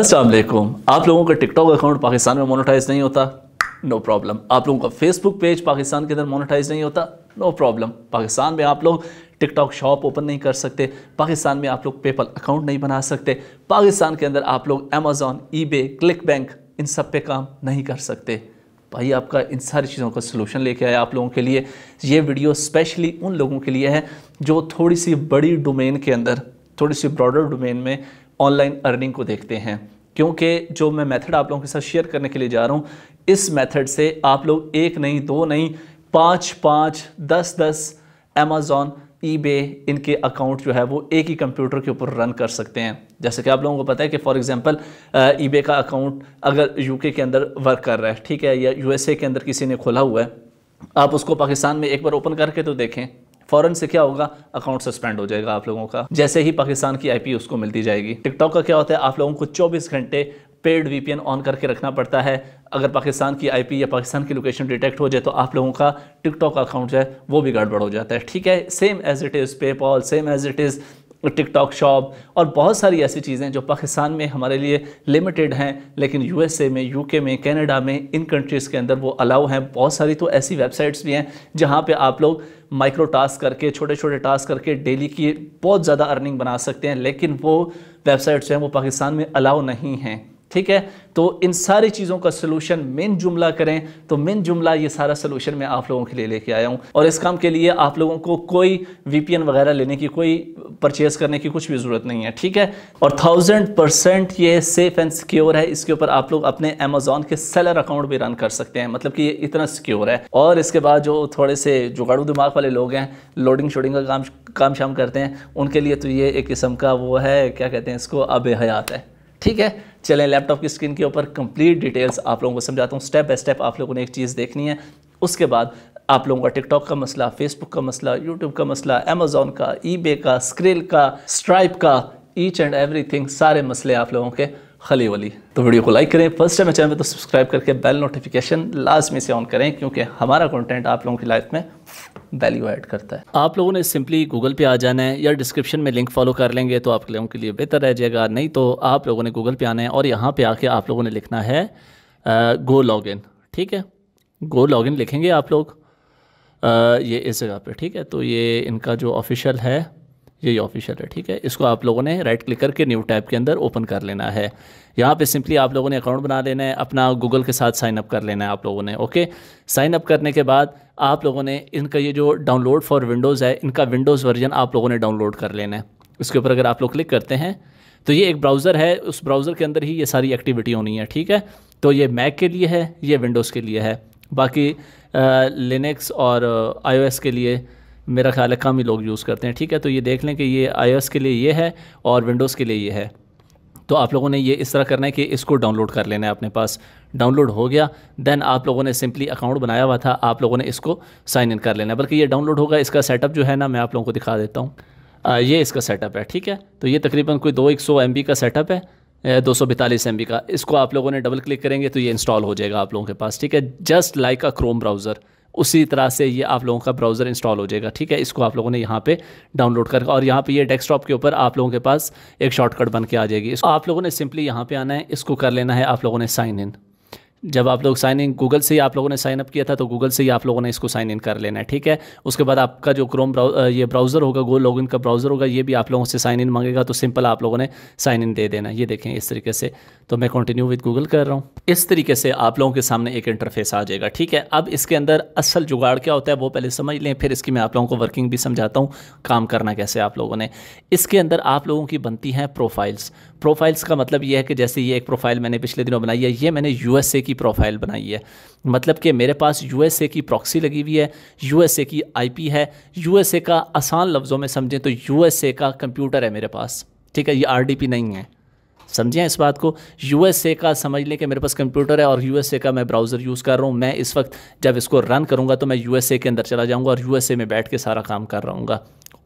असलम आप लोगों का टिकटॉक अकाउंट पाकिस्तान में मोनोटाइज नहीं होता नो no प्रॉब्लम आप लोगों का फेसबुक पेज पाकिस्तान के अंदर मोनोटाइज नहीं होता नो no प्रॉब्लम पाकिस्तान में आप लोग टिकटॉक शॉप ओपन नहीं कर सकते पाकिस्तान में आप लोग पेपल अकाउंट नहीं बना सकते पाकिस्तान के अंदर आप लोग Amazon eBay ClickBank इन सब पे काम नहीं कर सकते भाई आपका इन सारी चीज़ों का सलूशन लेके आया आप लोगों के लिए ये वीडियो स्पेशली उन लोगों के लिए है जो थोड़ी सी बड़ी डोमेन के अंदर थोड़ी सी ब्रॉडर डोमेन में ऑनलाइन अर्निंग को देखते हैं क्योंकि जो मैं मेथड आप लोगों के साथ शेयर करने के लिए जा रहा हूँ इस मेथड से आप लोग एक नहीं दो नहीं पाँच पाँच दस दस अमेजोन ई इनके अकाउंट जो है वो एक ही कंप्यूटर के ऊपर रन कर सकते हैं जैसे कि आप लोगों को पता है कि फॉर एग्जांपल ई का अकाउंट अगर यूके के अंदर वर्क कर रहा है ठीक है या यूएसए के अंदर किसी ने खोला हुआ है आप उसको पाकिस्तान में एक बार ओपन करके तो देखें फॉरन से क्या होगा अकाउंट सस्पेंड हो जाएगा आप लोगों का जैसे ही पाकिस्तान की आईपी उसको मिलती जाएगी टिकटॉक का क्या होता है आप लोगों को 24 घंटे पेड वीपीएन ऑन करके रखना पड़ता है अगर पाकिस्तान की आईपी या पाकिस्तान की लोकेशन डिटेक्ट हो जाए तो आप लोगों का टिकटॉक अकाउंट जो है वो भी गड़बड़ हो जाता है ठीक है same as it is PayPal same as it is TikTok shop और बहुत सारी ऐसी चीज़ें जो पाकिस्तान में हमारे लिए लिमिटेड हैं लेकिन यूएसए में यूके में कनाडा में इन कंट्रीज़ के अंदर वो अलाउ हैं बहुत सारी तो ऐसी वेबसाइट्स भी हैं जहाँ पे आप लोग माइक्रो टास्क करके छोटे छोटे टास्क करके डेली की बहुत ज़्यादा अर्निंग बना सकते हैं लेकिन वो वेबसाइट्स हैं वो पाकिस्तान में अलाउ नहीं हैं ठीक है तो इन सारी चीज़ों का सलूशन मेन जुमला करें तो मेन जुमला ये सारा सलूशन मैं आप लोगों के लिए लेके आया हूँ और इस काम के लिए आप लोगों को कोई वीपीएन वगैरह लेने की कोई परचेज़ करने की कुछ भी ज़रूरत नहीं है ठीक है और थाउजेंड परसेंट ये सेफ़ एंड सिक्योर है इसके ऊपर आप लोग अपने अमेजोन के सेलर अकाउंट भी रन कर सकते हैं मतलब कि ये इतना सिक्योर है और इसके बाद जो थोड़े से जुगाड़ू दिमाग वाले लोग हैं लोडिंग शोडिंग का काम काम शाम करते हैं उनके लिए तो ये एक किस्म का वो है क्या कहते हैं इसको अब हयात है ठीक है चलें लैपटॉप की स्क्रीन के ऊपर कंप्लीट डिटेल्स आप लोगों को समझाता हूँ स्टेप बाय स्टेप आप लोगों ने एक चीज़ देखनी है उसके बाद आप लोगों का टिकटॉक का मसला फेसबुक का मसला यूट्यूब का मसला अमेजोन का ई का स्क्रिल का स्ट्राइप का ईच एंड थिंग सारे मसले आप लोगों के खली वली तो वीडियो को लाइक करें फर्स्ट टाइम चैनल पर तो सब्सक्राइब करके बेल नोटिफिकेशन लास्ट में से ऑन करें क्योंकि हमारा कंटेंट आप लोगों की लाइफ में वैल्यू ऐड करता है आप लोगों ने सिंपली गूगल पे आ जाना है या डिस्क्रिप्शन में लिंक फॉलो कर लेंगे तो आप लोगों के लिए बेहतर रह जाएगा नहीं तो आप लोगों ने गूगल पे आना है और यहाँ पे आके आप लोगों ने लिखना है गो लॉग इन ठीक है गो लॉग इन लिखेंगे आप लोग आ, ये इस जगह पे ठीक है तो ये इनका जो ऑफिशियल है यही ऑफिशियल है ठीक है इसको आप लोगों ने राइट क्लिक करके न्यू टैब के अंदर ओपन कर लेना है यहाँ पे सिंपली आप लोगों ने अकाउंट बना लेना है अपना गूगल के साथ साइन अप कर लेना है आप लोगों ने ओके साइन अप करने के बाद आप लोगों ने इनका ये जो डाउनलोड फॉर विंडोज़ है इनका विंडोज़ वर्जन आप लोगों ने डाउनलोड कर लेना है उसके ऊपर अगर आप लोग क्लिक करते हैं तो ये एक ब्राउज़र है उस ब्राउज़र के अंदर ही ये सारी एक्टिविटी होनी है ठीक है तो ये मैक के लिए है ये विंडोज़ के लिए है बाकी लिनक्स और आई के लिए मेरा ख्याल है कम ही लोग यूज़ करते हैं ठीक है तो ये देख लें कि ये आई के लिए ये है और विंडोज़ के लिए ये है तो आप लोगों ने ये इस तरह करना है कि इसको डाउनलोड कर लेना है अपने पास डाउनलोड हो गया दैन आप लोगों ने सिंपली अकाउंट बनाया हुआ था आप लोगों ने इसको साइन इन कर लेना है बल्कि ये डाउनलोड होगा इसका सेटअप जो है ना मैं आप लोगों को दिखा देता हूँ ये इसका सेटअप है ठीक है तो ये तकरीबन कोई दो एक सौ एम बी का सेटअप है दो सौ बैतालीस एम बी का इसको आप लोगों ने डबल क्लिक करेंगे तो ये इंस्टॉल हो जाएगा आप लोगों के पास ठीक है just like a Chrome browser उसी तरह से ये आप लोगों का ब्राउज़र इंस्टॉल हो जाएगा ठीक है इसको आप लोगों ने यहाँ पे डाउनलोड कर और यहाँ पे ये डेस्कटॉप के ऊपर आप लोगों के पास एक शॉर्टकट बन के आ जाएगी इसको आप लोगों ने सिंपली यहाँ पे आना है इसको कर लेना है आप लोगों ने साइन इन जब आप लोग साइन इन गूगल से ही आप लोगों ने साइन अप किया था तो गूगल से ही आप लोगों ने इसको साइन इन कर लेना है ठीक है उसके बाद आपका जो क्रोम ब्राउ ये ब्राउज़र होगा गो लॉगिन का ब्राउज़र होगा ये भी आप लोगों से साइन इन मांगेगा तो सिंपल आप लोगों ने साइन इन दे देना ये देखें इस तरीके से तो मैं कंटिन्यू विद गूगल कर रहा हूँ इस तरीके से आप लोगों के सामने एक इंटरफेस आ जाएगा ठीक है अब इसके अंदर असल जुगाड़ क्या होता है वो पहले समझ लें फिर इसकी मैं आप लोगों को वर्किंग भी समझाता हूँ काम करना कैसे आप लोगों ने इसके अंदर आप लोगों की बनती हैं प्रोफाइल्स प्रोफाइल्स का मतलब ये है कि जैसे ये एक प्रोफाइल मैंने पिछले दिनों बनाई है ये मैंने यू की प्रोफाइल बनाई है मतलब कि मेरे पास यू की प्रॉक्सी लगी हुई है यू की आई है यू का आसान लफ्ज़ों में समझें तो यू का कंप्यूटर है मेरे पास ठीक है ये आर नहीं है समझें इस बात को यू का समझ लें कि मेरे पास कंप्यूटर है और यू का मैं ब्राउज़र यूज़ कर रहा हूँ मैं इस वक्त जब इसको रन करूँगा तो मैं यू के अंदर चला जाऊँगा और यू में बैठ के सारा काम कर रहा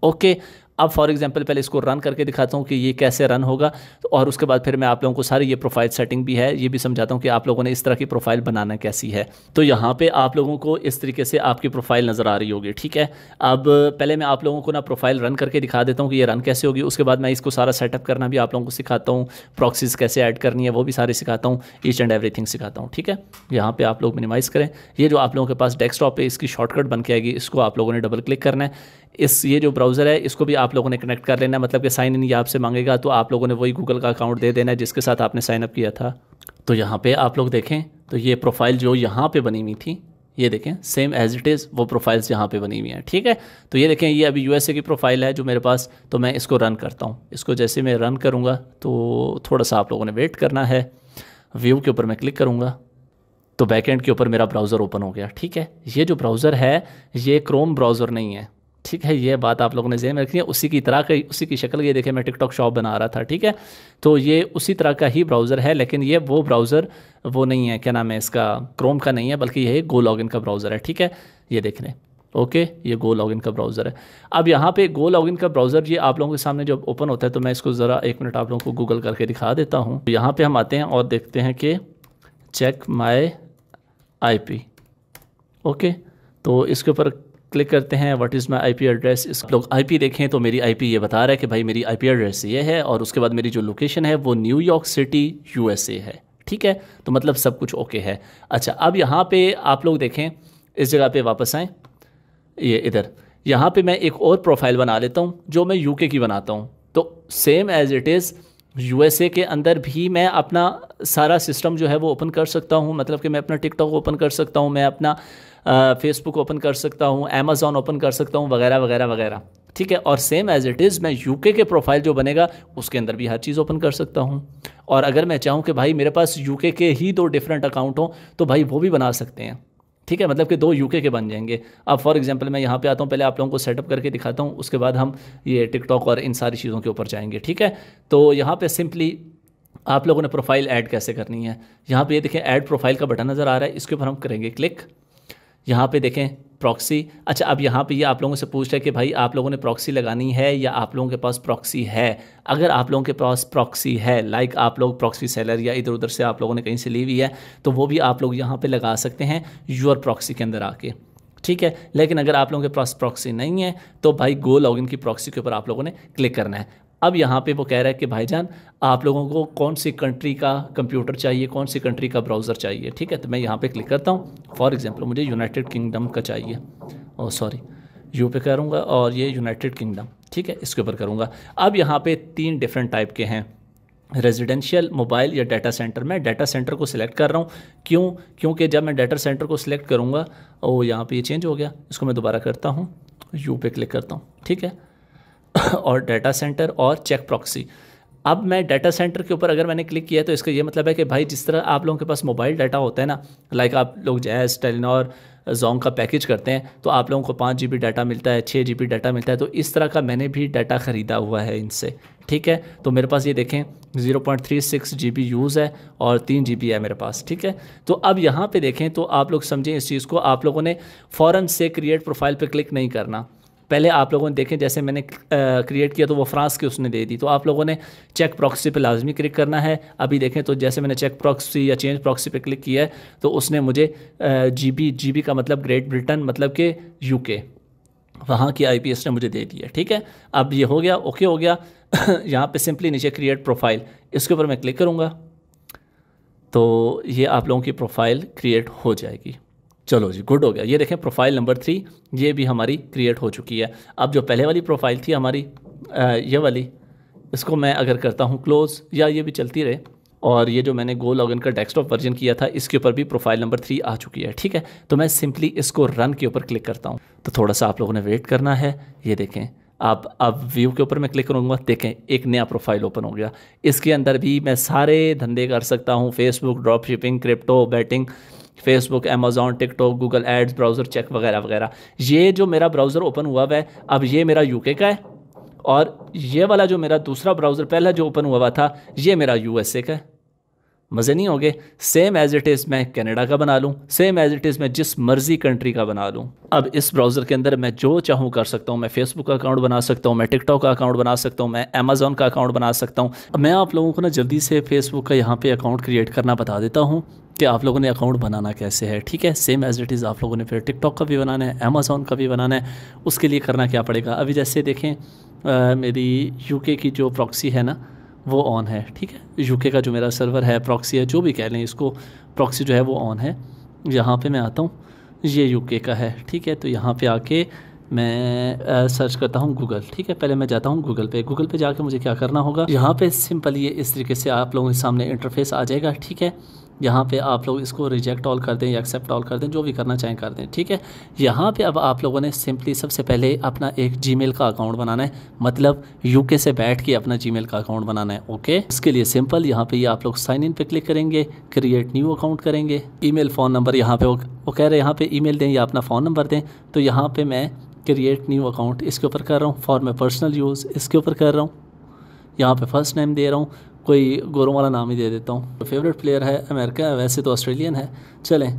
ओके अब फॉर एग्जांपल पहले इसको रन करके दिखाता हूँ कि ये कैसे रन होगा तो और उसके बाद फिर मैं आप लोगों को सारी ये प्रोफाइल सेटिंग भी है ये भी समझाता हूँ कि आप लोगों ने इस तरह की प्रोफाइल बनाना कैसी है तो यहाँ पर आप लोगों को इस तरीके से आपकी प्रोफाइल नज़र आ रही होगी ठीक है अब पहले मैं आप लोगों को ना प्रोफाइल रन करके दिखा देता हूँ कि ये रन कैसे होगी उसके बाद मैं इसको सारा सेटअप करना भी आप लोगों को सिखाता हूँ प्रॉक्सीज कैसे ऐड करनी है वो भी सारी सिखाता हूँ ईच एंड एवरी सिखाता हूँ ठीक है यहाँ पर आप लोग मिनिमाइज़ करें ये जो आप लोगों के पास डेस्क है इसकी शॉर्टकट बन के आएगी इसको आप लोगों ने डबल क्लिक करना है इस ये जो ब्राउज़र है इसको भी आप आप लोगों ने कनेक्ट कर लेना मतलब कि साइन इन या आपसे मांगेगा तो आप लोगों ने वही गूगल का अकाउंट दे देना है जिसके साथ आपने साइन अप किया था तो यहाँ पे आप लोग देखें तो ये प्रोफाइल जो यहाँ पे बनी हुई थी ये देखें सेम एज इट इज़ वो प्रोफाइल्स यहाँ पे बनी हुई हैं ठीक है तो ये देखें ये अभी यूएसए की प्रोफाइल है जो मेरे पास तो मैं इसको रन करता हूँ इसको जैसे मैं रन करूँगा तो थोड़ा सा आप लोगों ने वेट करना है व्यू के ऊपर मैं क्लिक करूँगा तो बैकेंड के ऊपर मेरा ब्राउज़र ओपन हो गया ठीक है ये जो ब्राउज़र है ये क्रोम ब्राउज़र नहीं है ठीक है ये बात आप लोगों ने जहन में रखनी है उसी की तरह का उसी की शक्ल ये देखे मैं टिकटॉक शॉप बना रहा था ठीक है तो ये उसी तरह का ही ब्राउज़र है लेकिन ये वो ब्राउज़र वो नहीं है क्या नाम है इसका क्रोम का नहीं है बल्कि ये गो लॉगिन का ब्राउज़र है ठीक है ये देख लें ओके ये गो लॉगिन का ब्राउज़र है अब यहाँ पे गो लॉगिन का ब्राउज़र ये आप लोगों के सामने जब ओपन होता है तो मैं इसको ज़रा एक मिनट आप लोगों को गूगल करके दिखा देता हूँ तो यहाँ पर हम आते हैं और देखते हैं कि चेक आई पी ओके तो इसके ऊपर क्लिक करते हैं व्हाट इज़ माई आई पी एड्रेस इस लोग आई पी देखें तो मेरी आई पी ये बता रहा है कि भाई मेरी आई पी एड्रेस ये है और उसके बाद मेरी जो लोकेशन है वो New York city U S A है ठीक है तो मतलब सब कुछ ओके है अच्छा अब यहाँ पे आप लोग देखें इस जगह पे वापस आएँ ये इधर यहाँ पर मैं एक और प्रोफाइल बना लेता हूँ जो मैं यू की बनाता हूँ तो same as it is UK अंदर भी मैं अपना सारा सिस्टम जो है वो ओपन कर सकता हूँ मतलब कि मैं अपना टिकटॉक ओपन कर सकता हूँ मैं अपना फेसबुक ओपन कर सकता हूँ अमेजोन ओपन कर सकता हूँ वगैरह वगैरह वगैरह ठीक है और सेम एज इट इज़ मैं यूके के प्रोफाइल जो बनेगा उसके अंदर भी हर चीज़ ओपन कर सकता हूँ और अगर मैं चाहूँ कि भाई मेरे पास यूके के ही दो डिफरेंट अकाउंट हों तो भाई वो भी बना सकते हैं ठीक है मतलब कि दो यूके के बन जाएंगे अब फॉर एग्जांपल मैं यहाँ पे आता हूँ पहले आप लोगों को सेटअप करके दिखाता हूँ उसके बाद हम ये टिकटॉक और इन सारी चीज़ों के ऊपर जाएंगे ठीक है तो यहाँ पे सिंपली आप लोगों ने प्रोफाइल ऐड कैसे करनी है यहाँ पे ये यह देखें ऐड प्रोफाइल का बटन नज़र आ रहा है इसके ऊपर हम करेंगे क्लिक यहाँ पे देखें प्रॉक्सी अच्छा अब यहाँ पे ये यह आप लोगों से पूछ रहे हैं कि भाई आप लोगों ने प्रॉक्सी लगानी है या आप लोगों के पास प्रॉक्सी है अगर आप लोगों के पास प्रॉक्सी है लाइक आप लोग प्रॉक्सी सेलर या इधर उधर से आप लोगों ने कहीं से ली हुई है तो वो भी आप लोग यहाँ पर लगा सकते हैं योर प्रॉक्सी के अंदर आके ठीक है लेकिन अगर आप लोगों के पास प्रॉक्सी नहीं है तो भाई गो लॉगिन की प्रॉक्सी के ऊपर आप लोगों ने क्लिक करना है अब यहाँ पे वो कह रहा है कि भाईजान आप लोगों को कौन सी कंट्री का कंप्यूटर चाहिए कौन सी कंट्री का ब्राउज़र चाहिए ठीक है तो मैं यहाँ पे क्लिक करता हूँ फॉर एग्जांपल मुझे यूनाइटेड किंगडम का चाहिए और सॉरी यू पे करूँगा और ये यूनाइटेड किंगडम ठीक है इसके ऊपर करूँगा अब यहाँ पर तीन डिफरेंट टाइप के हैं रेजिडेंशियल मोबाइल या डाटा सेंटर मैं डाटा सेंटर को सिलेक्ट कर रहा हूँ क्यों क्योंकि जब मैं डाटा सेंटर को सिलेक्ट करूँगा और oh, यहाँ पर ये चेंज हो गया इसको मैं दोबारा करता हूँ यू पे क्लिक करता हूँ ठीक है और डाटा सेंटर और चेक प्रॉक्सी अब मैं डाटा सेंटर के ऊपर अगर मैंने क्लिक किया तो इसका ये मतलब है कि भाई जिस तरह आप लोगों के पास मोबाइल डाटा होता है ना लाइक आप लोग जैस टेलीनॉर जोंग का पैकेज करते हैं तो आप लोगों को पाँच जी डाटा मिलता है छः जी डाटा मिलता है तो इस तरह का मैंने भी डाटा ख़रीदा हुआ है इनसे ठीक है तो मेरे पास ये देखें 0.36 पॉइंट यूज़ है और तीन जी है मेरे पास ठीक है तो अब यहाँ पे देखें तो आप लोग समझें इस चीज़ को आप लोगों ने फ़ौरन से क्रिएट प्रोफाइल पे क्लिक नहीं करना पहले आप लोगों ने देखें जैसे मैंने क्रिएट किया तो वो फ्रांस की उसने दे दी तो आप लोगों ने चेक प्रॉक्सी पे लाजमी क्लिक करना है अभी देखें तो जैसे मैंने चेक प्रॉक्सी या चेंज प्रॉक्सी पे क्लिक किया है तो उसने मुझे जीबी जीबी का मतलब ग्रेट ब्रिटेन मतलब के यूके वहाँ की आई ने मुझे दे दी है ठीक है अब ये हो गया ओके हो गया यहाँ पर सिंपली नीचे क्रिएट प्रोफाइल इसके ऊपर मैं क्लिक करूँगा तो ये आप लोगों की प्रोफाइल क्रिएट हो जाएगी चलो जी गुड हो गया ये देखें प्रोफाइल नंबर थ्री ये भी हमारी क्रिएट हो चुकी है अब जो पहले वाली प्रोफाइल थी हमारी आ, ये वाली इसको मैं अगर करता हूँ क्लोज़ या ये भी चलती रहे और ये जो मैंने गो लॉगिन का डेस्कटॉप वर्जन किया था इसके ऊपर भी प्रोफाइल नंबर थ्री आ चुकी है ठीक है तो मैं सिंपली इसको रन के ऊपर क्लिक करता हूँ तो थोड़ा सा आप लोगों ने वेट करना है ये देखें आप अब व्यू के ऊपर मैं क्लिक करूँगा देखें एक नया प्रोफाइल ओपन हो गया इसके अंदर भी मैं सारे धंधे कर सकता हूँ Facebook drop shipping crypto betting Facebook Amazon TikTok Google ads browser check वगैरह वगैरह ये जो मेरा ब्राउज़र ओपन हुआ हुआ है अब ये मेरा यूके का है और ये वाला जो मेरा दूसरा ब्राउज़र पहला जो ओपन हुआ हुआ था ये मेरा यूएसए का है मज़े नहीं होंगे सेम एज इट इज़ मैं कनाडा का बना लूँ सेम एज इट इज़ मैं जिस मर्ज़ी कंट्री का बना लूँ अब इस ब्राउज़र के अंदर मैं जो चाहूँ कर सकता हूँ मैं फेसबुक का अकाउंट बना सकता हूँ मैं टिकटॉक का अकाउंट बना सकता हूँ मैं अमेजोन का अकाउंट बना सकता हूँ मैं आप लोगों को ना जल्दी से फेसबुक का यहाँ पर अकाउंट क्रिएट करना बता देता हूँ कि आप लोगों ने अकाउंट बनाना कैसे है ठीक है सेम एज इट इज़ आप लोगों ने फिर टिकटॉक का भी बनाना है अमेज़ोन का भी बनाना है उसके लिए करना क्या पड़ेगा अभी जैसे देखें आ, मेरी यूके की जो प्रॉक्सी है ना वो ऑन है ठीक है यूके का जो मेरा सर्वर है प्रॉक्सी है जो भी कह लें इसको प्रॉक्सी जो है वो ऑन है यहाँ पर मैं आता हूँ ये यू का है ठीक है तो यहाँ पर आके मैं आ, सर्च करता हूँ गूगल ठीक है पहले मैं जाता हूँ गूगल पे गूगल पे जाके मुझे क्या करना होगा यहाँ पे सिंपल ये इस तरीके से आप लोगों के सामने इंटरफेस आ जाएगा ठीक है यहाँ पे आप लोग इसको रिजेक्ट ऑल कर दें या एक्सेप्ट ऑल कर दें जो भी करना चाहें कर दें ठीक है यहाँ पे अब आप लोगों ने सिंपली सबसे पहले अपना एक जीमेल का अकाउंट बनाना है मतलब यूके से बैठ के अपना जीमेल का अकाउंट बनाना है ओके इसके लिए सिंपल यहाँ पे यह आप लोग साइन इन पे क्लिक करेंगे क्रिएट न्यू अकाउंट करेंगे ई फ़ोन नंबर यहाँ पर वो कह रहे हैं यहाँ पर ई दें या अपना फ़ोन नंबर दें तो यहाँ पर मैं क्रिएट न्यू अकाउंट इसके ऊपर कर रहा हूँ फॉर माई पर्सनल यूज़ इसके ऊपर कर रहा हूँ यहाँ पे फर्स्ट नेम दे रहा हूँ कोई गोरों वाला नाम ही दे देता हूँ फेवरेट प्लेयर है अमेरिका वैसे तो ऑस्ट्रेलियन है चलें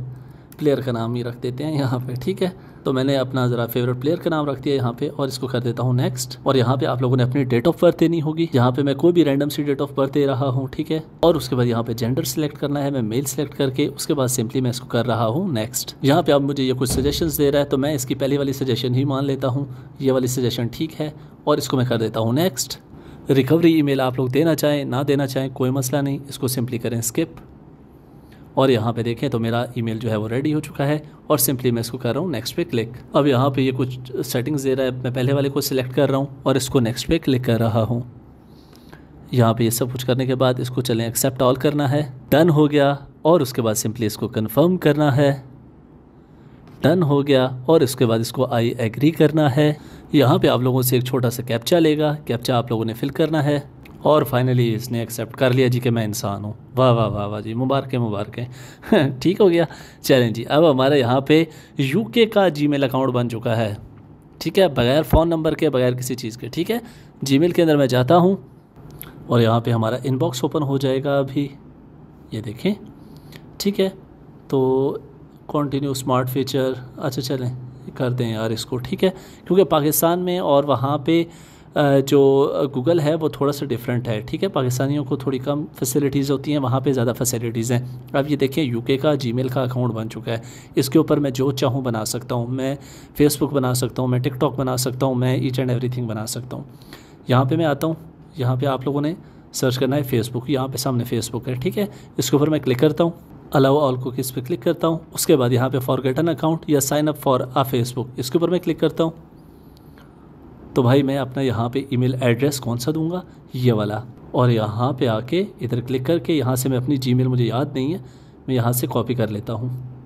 प्लेयर का नाम ही रख देते हैं यहाँ पे ठीक है तो मैंने अपना ज़रा फेवरेट प्लेयर का नाम रख दिया यहाँ पे और इसको कर देता हूँ नेक्स्ट और यहाँ पे आप लोगों ने अपनी डेट ऑफ बर्थ देनी होगी यहाँ पे मैं कोई भी रैंडम सी डेट ऑफ बर्थ दे रहा हूँ ठीक है और उसके बाद यहाँ पे जेंडर सिलेक्ट करना है मैं मेल सेलेक्ट करके उसके बाद सिंपली मैं इसको कर रहा हूँ नेक्स्ट यहाँ पे आप मुझे ये कुछ सजेशन दे रहा है तो मैं इसकी पहली वाली सजेशन ही मान लेता हूँ ये वाली सजेशन ठीक है और इसको मैं कर देता हूँ नेक्स्ट रिकवरी ईमेल आप लोग देना चाहें ना देना चाहें कोई मसला नहीं इसको सिंपली करें स्किप और यहाँ पे देखें तो मेरा ईमेल जो है वो रेडी हो चुका है और सिंपली मैं इसको कर रहा हूँ नेक्स्ट पे क्लिक अब यहाँ पे ये कुछ सेटिंग्स दे रहा है मैं पहले वाले को सिलेक्ट कर रहा हूँ और इसको नेक्स्ट पे क्लिक कर रहा हूँ यहाँ पे ये सब कुछ करने के बाद इसको चलें एक्सेप्ट ऑल करना है डन हो गया और उसके बाद सिंपली इसको कन्फर्म करना है डन हो गया और उसके बाद इसको आई एग्री करना है यहाँ पे आप लोगों से एक छोटा सा कैप्चा लेगा कैप्चा आप लोगों ने फिल करना है और फाइनली इसने एक्सेप्ट कर लिया जी कि मैं इंसान हूँ वाह वाह वाह वाह जी मुबारक है मुबारक है ठीक हो गया चलें जी अब हमारे यहाँ पे यूके का जीमेल अकाउंट बन चुका है ठीक है बगैर फ़ोन नंबर के बगैर किसी चीज़ के ठीक है जीमेल के अंदर मैं जाता हूँ और यहाँ पे हमारा इनबॉक्स ओपन हो जाएगा अभी ये देखें ठीक है तो कॉन्टिन्यू स्मार्ट फीचर अच्छा चलें कर दें यार इसको ठीक है क्योंकि पाकिस्तान में और वहाँ पे जो गूगल है वो थोड़ा सा डिफरेंट है ठीक है पाकिस्तानियों को थोड़ी कम फैसिलिटीज़ होती हैं वहाँ पे ज़्यादा फैसिलिटीज़ हैं अब ये देखें यूके का जीमेल का अकाउंट बन चुका है इसके ऊपर मैं जो चाहूँ बना सकता हूँ मैं फेसबुक बना सकता हूँ मैं टिकटॉक बना सकता हूँ मैं ईच एंड एवरी बना सकता हूँ यहाँ पर मैं आता हूँ यहाँ पर आप लोगों ने सर्च करना है फेसबुक यहाँ पर सामने फेसबुक है ठीक है इसके ऊपर मैं क्लिक करता हूँ अलाउ ऑल कुकीज़ पे क्लिक करता हूँ उसके बाद यहाँ पे फॉर गेटन अकाउंट या sign up for a Facebook इसके ऊपर मैं क्लिक करता हूँ तो भाई मैं अपना यहाँ पे ईमेल एड्रेस कौन सा दूंगा ये वाला और यहाँ पे आके इधर क्लिक करके यहाँ से मैं अपनी जीमेल मुझे याद नहीं है मैं यहाँ से कॉपी कर लेता हूँ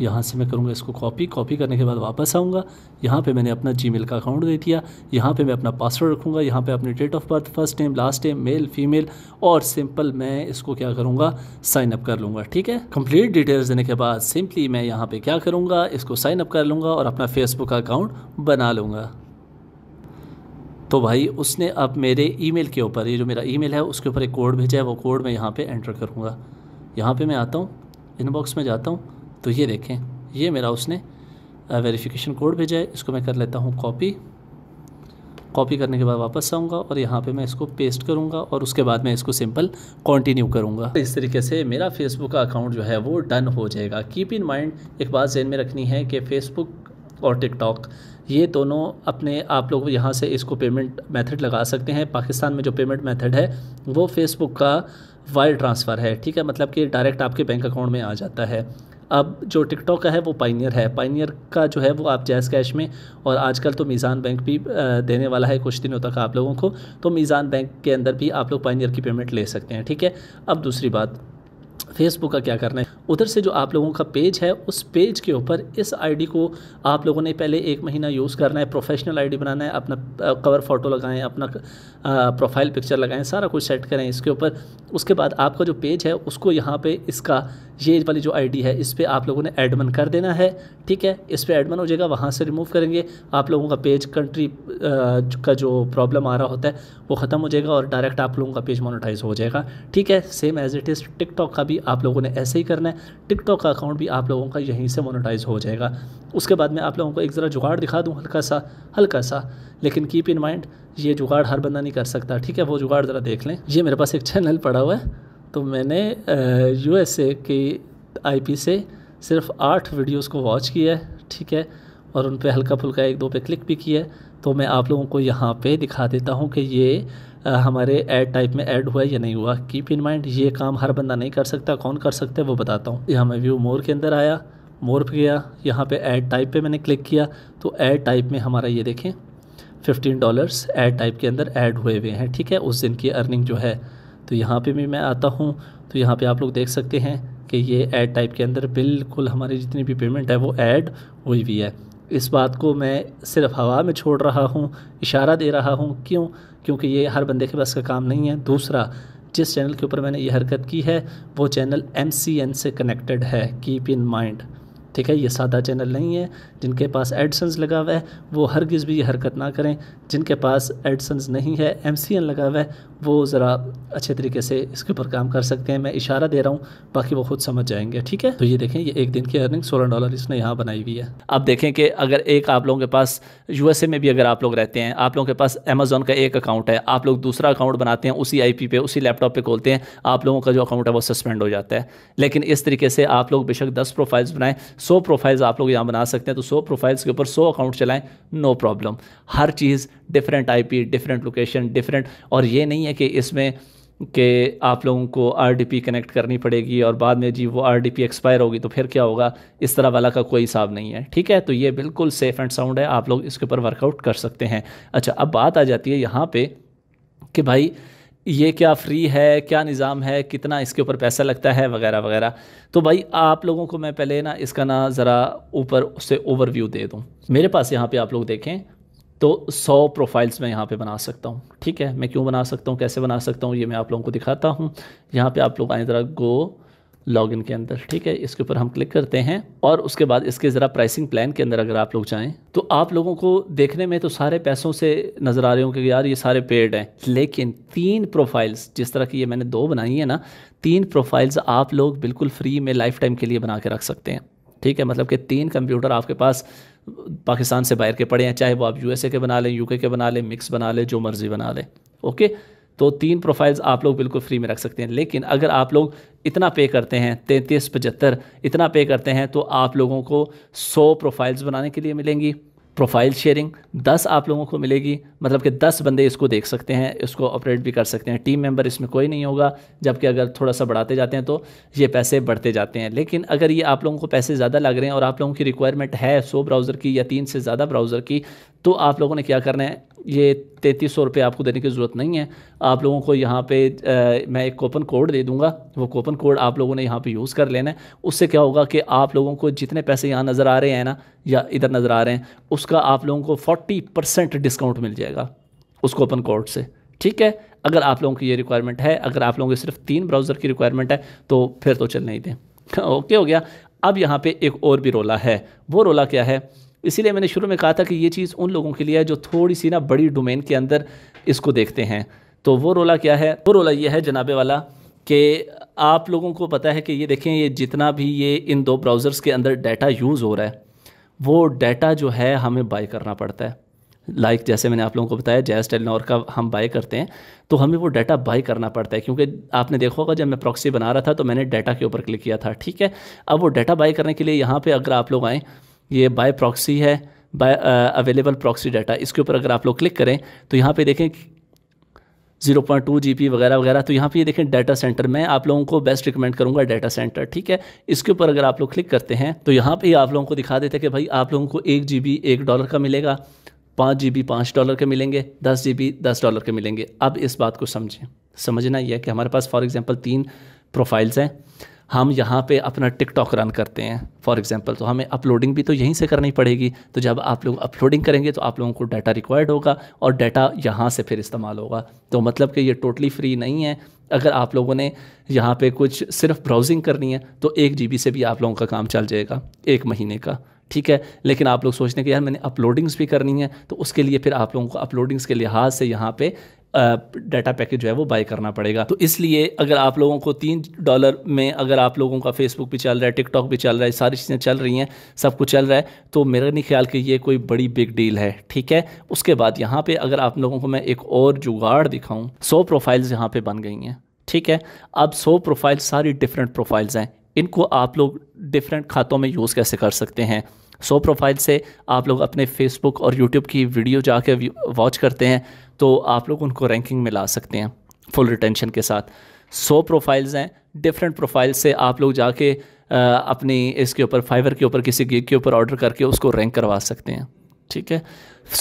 यहाँ से मैं करूँगा इसको कॉपी कॉपी करने के बाद वापस आऊँगा यहाँ पे मैंने अपना जीमेल का अकाउंट दे दिया यहाँ पे मैं अपना पासवर्ड रखूँगा यहाँ पे अपनी date of birth first time last time male female और सिंपल मैं इसको क्या करूँगा साइन अप कर लूँगा ठीक है कम्प्लीट डिटेल्स देने के बाद सिंपली मैं यहाँ पर क्या करूँगा इसको साइन अप कर लूँगा और अपना फेसबुक का अकाउंट बना लूँगा तो भाई उसने अब मेरे ईमेल के ऊपर ये जो मेरा ईमेल है उसके ऊपर एक कोड भेजा है वो कोड मैं यहाँ पे एंटर करूँगा यहाँ पे मैं आता हूँ इनबॉक्स में जाता हूँ तो ये देखें ये मेरा उसने वेरिफिकेशन कोड भेजा है इसको मैं कर लेता हूँ कॉपी कॉपी करने के बाद वापस आऊँगा और यहाँ पे मैं इसको पेस्ट करूँगा और उसके बाद मैं इसको सिंपल कंटिन्यू करूँगा तो इस तरीके से मेरा फेसबुक का अकाउंट जो है वो डन हो जाएगा कीप इन माइंड एक बात जहन में रखनी है कि फेसबुक और टिकटॉक ये दोनों अपने आप लोग यहाँ से इसको पेमेंट मेथड लगा सकते हैं पाकिस्तान में जो पेमेंट मेथड है वो फेसबुक का वायर ट्रांसफ़र है ठीक है मतलब कि डायरेक्ट आपके बैंक अकाउंट में आ जाता है अब जो टिकटॉक का है वो पाइनियर है पाइनियर का जो है वो आप जैस कैश में और आजकल तो मीज़ान बैंक भी देने वाला है कुछ दिनों तक आप लोगों को तो मीज़ान बैंक के अंदर भी आप लोग पाइनियर की पेमेंट ले सकते हैं ठीक है अब दूसरी बात फेसबुक का क्या करना है उधर से जो आप लोगों का पेज है उस पेज के ऊपर इस आईडी को आप लोगों ने पहले एक महीना यूज़ करना है प्रोफेशनल आईडी बनाना है अपना कवर फ़ोटो लगाएं अपना प्रोफाइल पिक्चर लगाएं सारा कुछ सेट करें इसके ऊपर उसके बाद आपका जो पेज है उसको यहाँ पे इसका ये वाली जो आईडी है इस पर आप लोगों ने एडमन कर देना है ठीक है इस पर एडमन हो जाएगा वहाँ से रिमूव करेंगे आप लोगों का पेज कंट्री का जो प्रॉब्लम आ रहा होता है वो ख़त्म हो जाएगा और डायरेक्ट आप लोगों का पेज मोनिटाइज हो जाएगा ठीक है same as it is TikTok का भी भी आप लोगों ने ऐसे ही करना है टिकटॉक का अकाउंट भी आप लोगों का यहीं से मोनोटाइज हो जाएगा उसके बाद मैं आप लोगों को एक ज़रा जुगाड़ दिखा दूँ हल्का सा हल्का सा लेकिन कीप इन माइंड ये जुगाड़ हर बंदा नहीं कर सकता ठीक है वो जुगाड़ ज़रा देख लें ये मेरे पास एक चैनल पड़ा हुआ है तो मैंने यू की आई पी से सिर्फ आठ वीडियोज को वॉच किया है ठीक है और उन पर हल्का फुल्का एक दो पे क्लिक भी किया है तो मैं आप लोगों को यहाँ पे दिखा देता हूँ कि ये हमारे ऐड टाइप में ऐड हुआ या नहीं हुआ कीप इन माइंड ये काम हर बंदा नहीं कर सकता कौन कर सकता है वो बताता हूँ यहाँ मैं व्यू मोर के अंदर आया मोर पे गया यहाँ पे ऐड टाइप पे मैंने क्लिक किया तो ऐड टाइप में हमारा ये देखें फिफ्टीन डॉलर्स ऐड टाइप के अंदर ऐड हुए हुए हैं ठीक है उस दिन की अर्निंग जो है तो यहाँ पर भी मैं आता हूँ तो यहाँ पर आप लोग देख सकते हैं कि ये ऐड टाइप के अंदर बिल्कुल हमारी जितनी भी पेमेंट है वो ऐड हुई हुई है इस बात को मैं सिर्फ हवा में छोड़ रहा हूँ इशारा दे रहा हूँ क्यों क्योंकि ये हर बंदे के बस का काम नहीं है दूसरा जिस चैनल के ऊपर मैंने ये हरकत की है वो चैनल एम से कनेक्टेड है कीप इन माइंड ठीक है ये सादा चैनल नहीं है जिनके पास एडसन्स लगा हुआ है वो हरगिज़ भी ये हरकत ना करें जिनके पास एडसन्स नहीं है एम लगा हुआ है वो ज़रा अच्छे तरीके से इसके ऊपर काम कर सकते हैं मैं इशारा दे रहा हूँ बाकी वो खुद समझ जाएंगे ठीक है तो ये देखें ये एक दिन की अर्निंग सोलह डॉलर इसने यहाँ बनाई हुई है आप देखें कि अगर एक आप लोगों के पास यू में भी अगर आप लोग रहते हैं आप लोगों के पास अमेज़ोन का एक अकाउंट है आप लोग दूसरा अकाउंट बनाते हैं उसी आई पे उसी लैपटॉप पर खोलते हैं आप लोगों का जो अकाउंट है वो सस्पेंड हो जाता है लेकिन इस तरीके से आप लोग बेशक दस प्रोफाइल्स बनाएं सौ प्रोफाइल्स आप लोग यहाँ बना सकते हैं तो सौ प्रोफाइल्स के ऊपर सौ अकाउंट चलाएं नो प्रॉब्लम हर चीज़ different IP different location different और ये नहीं है कि इसमें कि आप लोगों को आरडीपी कनेक्ट करनी पड़ेगी और बाद में जी वो आरडीपी एक्सपायर होगी तो फिर क्या होगा इस तरह वाला का कोई हिसाब नहीं है ठीक है तो ये बिल्कुल सेफ़ एंड साउंड है आप लोग इसके ऊपर वर्कआउट कर सकते हैं अच्छा अब बात आ जाती है यहाँ पर कि भाई ये क्या फ्री है क्या निज़ाम है कितना इसके ऊपर पैसा लगता है वगैरह वगैरह तो भाई आप लोगों को मैं पहले ना इसका ना ज़रा ऊपर उससे ओवरव्यू दे दूँ मेरे पास यहाँ पे आप लोग देखें तो सौ प्रोफाइल्स मैं यहाँ पे बना सकता हूँ ठीक है मैं क्यों बना सकता हूँ कैसे बना सकता हूँ ये मैं आप लोगों को दिखाता हूँ यहाँ पर आप लोग आए ज़रा गो लॉगिन के अंदर ठीक है इसके ऊपर हम क्लिक करते हैं और उसके बाद इसके ज़रा प्राइसिंग प्लान के अंदर अगर आप लोग जाएँ तो आप लोगों को देखने में तो सारे पैसों से नज़र आ रहे होंगे कि यार ये सारे पेड हैं लेकिन तीन प्रोफाइल्स जिस तरह की ये मैंने दो बनाई है ना तीन प्रोफाइल्स आप लोग बिल्कुल फ्री में लाइफ टाइम के लिए बना के रख सकते हैं ठीक है मतलब कि तीन कंप्यूटर आपके पास पाकिस्तान से बाहर के पड़े हैं चाहे वो आप यूएसए के बना लें यूके के बना लें मिक्स बना लें जो मर्ज़ी बना लें ओके तो तीन प्रोफाइल्स आप लोग बिल्कुल फ्री में रख सकते हैं लेकिन अगर आप लोग इतना पे करते हैं तैंतीस पचहत्तर इतना पे करते हैं तो आप लोगों को सौ प्रोफाइल्स बनाने के लिए मिलेंगी प्रोफाइल शेयरिंग 10 आप लोगों को मिलेगी मतलब कि 10 बंदे इसको देख सकते हैं इसको ऑपरेट भी कर सकते हैं टीम मेंबर इसमें कोई नहीं होगा जबकि अगर थोड़ा सा बढ़ाते जाते हैं तो ये पैसे बढ़ते जाते हैं लेकिन अगर ये आप लोगों को पैसे ज़्यादा लग रहे हैं और आप लोगों की रिक्वायरमेंट है सौ ब्राउज़र की या तीन से ज़्यादा ब्राउज़र की तो आप लोगों ने क्या करना है ये तैंतीस सौ रुपये आपको देने की ज़रूरत नहीं है आप लोगों को यहाँ पे आ, मैं एक कोपन कोड दे दूँगा वो कोपन कोड आप लोगों ने यहाँ पे यूज़ कर लेना है उससे क्या होगा कि आप लोगों को जितने पैसे यहाँ नज़र आ रहे हैं ना या इधर नज़र आ रहे हैं उसका आप लोगों को फोर्टी परसेंट डिस्काउंट मिल जाएगा उस कोपन कोड से ठीक है अगर आप लोगों की ये रिक्वायरमेंट है अगर आप लोगों की सिर्फ तीन ब्राउज़र की रिक्वायरमेंट है तो फिर तो चल नहीं दें ओके हो गया अब यहाँ पर एक और भी रोला है वो रोला क्या है इसीलिए मैंने शुरू में कहा था कि ये चीज़ उन लोगों के लिए है जो थोड़ी सी ना बड़ी डोमेन के अंदर इसको देखते हैं तो वो रोला क्या है वो रोला ये है जनाबे वाला कि आप लोगों को पता है कि ये देखें ये जितना भी ये इन दो ब्राउज़र्स के अंदर डाटा यूज़ हो रहा है वो डाटा जो है हमें बाय करना पड़ता है लाइक like जैसे मैंने आप लोगों को बताया जैस टेलनोर का हम बाई करते हैं तो हमें वो डाटा बाई करना पड़ता है क्योंकि आपने देखा होगा जब मैं प्रॉक्सी बना रहा था तो मैंने डाटा के ऊपर क्लिक किया था ठीक है अब वो डाटा बाई करने के लिए यहाँ पे अगर आप लोग आएँ ये बाय प्रॉक्सी है बाय अवेलेबल प्रॉक्सी डाटा इसके ऊपर अगर आप लोग क्लिक करें तो यहाँ पे देखें zero point two G P वगैरह वगैरह तो यहाँ पे ये देखें डाटा सेंटर मैं आप लोगों को बेस्ट रिकमेंड करूँगा डाटा सेंटर ठीक है इसके ऊपर अगर आप लोग क्लिक करते हैं तो यहाँ पे आप लोगों को दिखा देते हैं कि भाई आप लोगों को एक जी बी एक डॉलर का मिलेगा पाँच जी बी पाँच डॉलर के मिलेंगे दस जी बी दस डॉलर के मिलेंगे अब इस बात को समझें समझना यह कि हमारे पास फॉर एग्ज़ाम्पल तीन प्रोफाइल्स हैं हम यहाँ पे अपना टिकटॉक रन करते हैं फॉर एग्जांपल तो हमें अपलोडिंग भी तो यहीं से करनी पड़ेगी तो जब आप लोग अपलोडिंग करेंगे तो आप लोगों को डाटा रिक्वायर्ड होगा और डाटा यहाँ से फिर इस्तेमाल होगा तो मतलब कि ये टोटली फ्री नहीं है अगर आप लोगों ने यहाँ पे कुछ सिर्फ ब्राउजिंग करनी है तो एक जी से भी आप लोगों का काम चल जाएगा एक महीने का ठीक है लेकिन आप लोग सोचने के यार मैंने अपलोडिंग्स भी करनी है तो उसके लिए फिर आप लोगों को अपलोडिंग्स के लिहाज से यहाँ पे डाटा पैकेज जो है वो बाय करना पड़ेगा तो इसलिए अगर आप लोगों को तीन डॉलर में अगर आप लोगों का फेसबुक भी चल रहा है टिकटॉक भी चल रहा है सारी चीज़ें चल रही हैं सब कुछ चल रहा है तो मेरा नहीं ख्याल कि ये कोई बड़ी बिग डील है ठीक है उसके बाद यहाँ पर अगर आप लोगों को मैं एक और जुगाड़ दिखाऊँ सौ प्रोफाइल्स यहाँ पर बन गई हैं ठीक है अब सौ प्रोफाइल सारी डिफरेंट प्रोफाइल्स हैं इनको आप लोग डिफरेंट खातों में यूज़ कैसे कर सकते हैं सो प्रोफाइल से आप लोग अपने फेसबुक और यूट्यूब की वीडियो जाके वॉच करते हैं तो आप लोग उनको रैंकिंग में ला सकते हैं फुल रिटेंशन के साथ सौ प्रोफाइल्स हैं डिफरेंट प्रोफाइल से आप लोग जाके अपनी इसके ऊपर फाइवर के ऊपर किसी गिग के ऊपर ऑर्डर करके उसको रैंक करवा सकते हैं ठीक है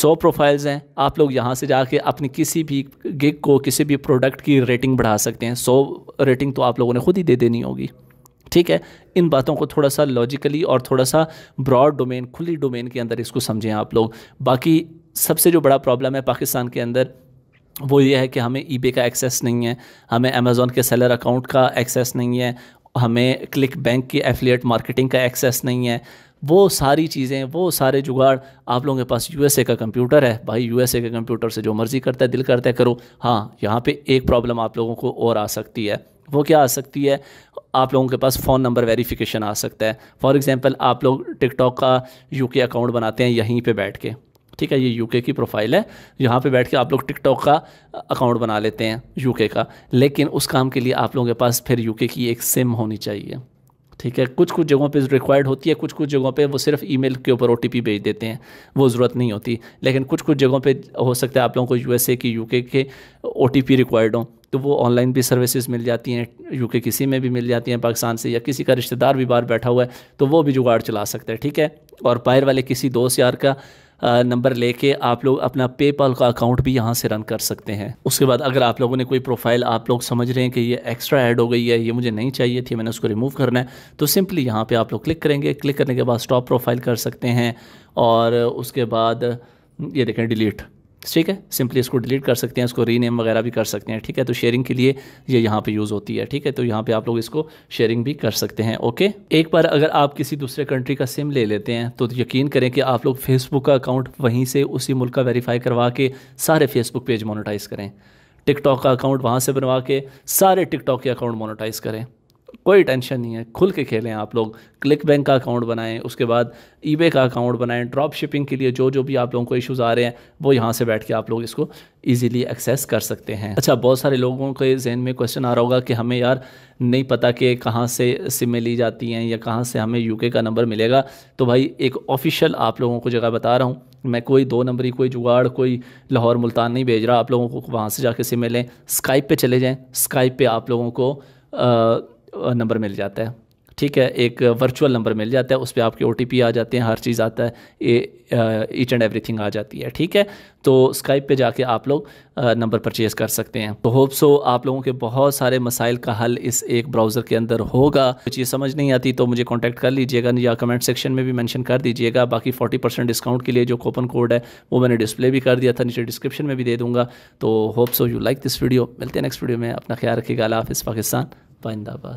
सौ प्रोफाइल्स हैं आप लोग यहाँ से जाके अपनी किसी भी गिग को किसी भी प्रोडक्ट की रेटिंग बढ़ा सकते हैं सौ रेटिंग तो आप लोगों ने खुद ही दे देनी होगी ठीक है इन बातों को थोड़ा सा लॉजिकली और थोड़ा सा ब्रॉड डोमेन खुली डोमेन के अंदर इसको समझें आप लोग बाकी सबसे जो बड़ा प्रॉब्लम है पाकिस्तान के अंदर वो ये है कि हमें ईबे का एक्सेस नहीं है हमें अमेज़ोन के सेलर अकाउंट का एक्सेस नहीं है हमें क्लिक बैंक की एफिलिएट मार्केटिंग का एक्सेस नहीं है वो सारी चीज़ें वो सारे जुगाड़ आप लोगों के पास यूएसए का कंप्यूटर है भाई यूएसए के कंप्यूटर से जो मर्ज़ी करता है दिल करता है करो हाँ यहाँ पे एक प्रॉब्लम आप लोगों को और आ सकती है वो क्या आ सकती है आप लोगों के पास फ़ोन नंबर वेरिफिकेशन आ सकता है फॉर एग्ज़ाम्पल आप लोग टिकटॉक का यूके अकाउंट बनाते हैं यहीं पे बैठ के ठीक है ये यूके की प्रोफाइल है यहाँ पे बैठ के आप लोग टिकटॉक का अकाउंट बना लेते हैं यूके का लेकिन उस काम के लिए आप लोगों के पास फिर यूके की एक सिम होनी चाहिए ठीक है कुछ कुछ जगहों पे रिक्वायर्ड होती है कुछ कुछ जगहों पे वो सिर्फ ईमेल के ऊपर ओ भेज देते हैं वो ज़रूरत नहीं होती लेकिन कुछ कुछ जगहों पे हो सकता है आप लोगों को यूएसए की यूके के ओ रिक्वायर्ड हों तो वो ऑनलाइन भी सर्विसेज मिल जाती हैं यूके किसी में भी मिल जाती हैं पाकिस्तान से या किसी का रिश्तेदार भी बाहर बैठा हुआ है तो वो भी जुगाड़ चला सकता है ठीक है और बाहर वाले किसी दोस्त यार का नंबर लेके आप लोग अपना पेपाल का अकाउंट भी यहाँ से रन कर सकते हैं उसके बाद अगर आप लोगों ने कोई प्रोफाइल आप लोग समझ रहे हैं कि ये एक्स्ट्रा ऐड हो गई है ये मुझे नहीं चाहिए थी मैंने उसको रिमूव करना है तो सिंपली यहाँ पर आप लोग क्लिक करेंगे क्लिक करने के बाद स्टॉप प्रोफाइल कर सकते हैं और उसके बाद ये देखें डिलीट ठीक है सिंपली इसको डिलीट कर सकते हैं इसको रीनेम वगैरह भी कर सकते हैं ठीक है तो शेयरिंग के लिए ये यहाँ पे यूज़ होती है ठीक है तो यहाँ पे आप लोग इसको शेयरिंग भी कर सकते हैं ओके एक बार अगर आप किसी दूसरे कंट्री का सिम ले लेते हैं तो यकीन करें कि आप लोग फेसबुक का अकाउंट वहीं से उसी मुल्क का वेरीफाई करवा के सारे फेसबुक पेज मोनोटाइज़ करें टिकटॉक का अकाउंट वहाँ से बनवा के सारे टिकटॉक के अकाउंट मोनोटाइज़ करें कोई टेंशन नहीं है खुल के खेलें आप लोग क्लिक बैंक का अकाउंट बनाएं उसके बाद ई का अकाउंट बनाएं ड्रॉप शिपिंग के लिए जो जो भी आप लोगों को इश्यूज आ रहे हैं वो यहाँ से बैठ के आप लोग इसको इजीली एक्सेस कर सकते हैं अच्छा बहुत सारे लोगों के जहन में क्वेश्चन आ रहा होगा कि हमें यार नहीं पता कि कहाँ से सिमें ली जाती हैं या कहाँ से हमें यू का नंबर मिलेगा तो भाई एक ऑफिशियल आप लोगों को जगह बता रहा हूँ मैं कोई दो नंबरी कोई जुगाड़ कोई लाहौर मुल्तान नहीं भेज रहा आप लोगों को वहाँ से जाके सिमें लें स्काइप पर चले जाएँ स्काइप पर आप लोगों को नंबर मिल जाता है ठीक है एक वर्चुअल नंबर मिल जाता है उस पर आपके ओ आ जाते हैं हर चीज़ आता है ईच एंड एवरीथिंग आ जाती है ठीक है तो स्काइप पे जाके आप लोग नंबर परचेज़ कर सकते हैं तो होप सो आप लोगों के बहुत सारे मसाइल का हल इस एक ब्राउज़र के अंदर होगा कुछ ये समझ नहीं आती तो मुझे कॉन्टैक्ट कर लीजिएगा या कमेंट सेक्शन में भी मैंशन कर दीजिएगा बाकी फोर्टी परसेंट डिस्काउंट के लिए जो कोपन कोड है वो मैंने डिस्प्ले भी कर दिया था नीचे डिस्क्रिप्शन में भी दे दूँगा तो hope so you like this video मिलते हैं नेक्स्ट वीडियो में अपना ख्याल रखिएगा अला हाफ़ पाकिस्तान पाइंदाबाद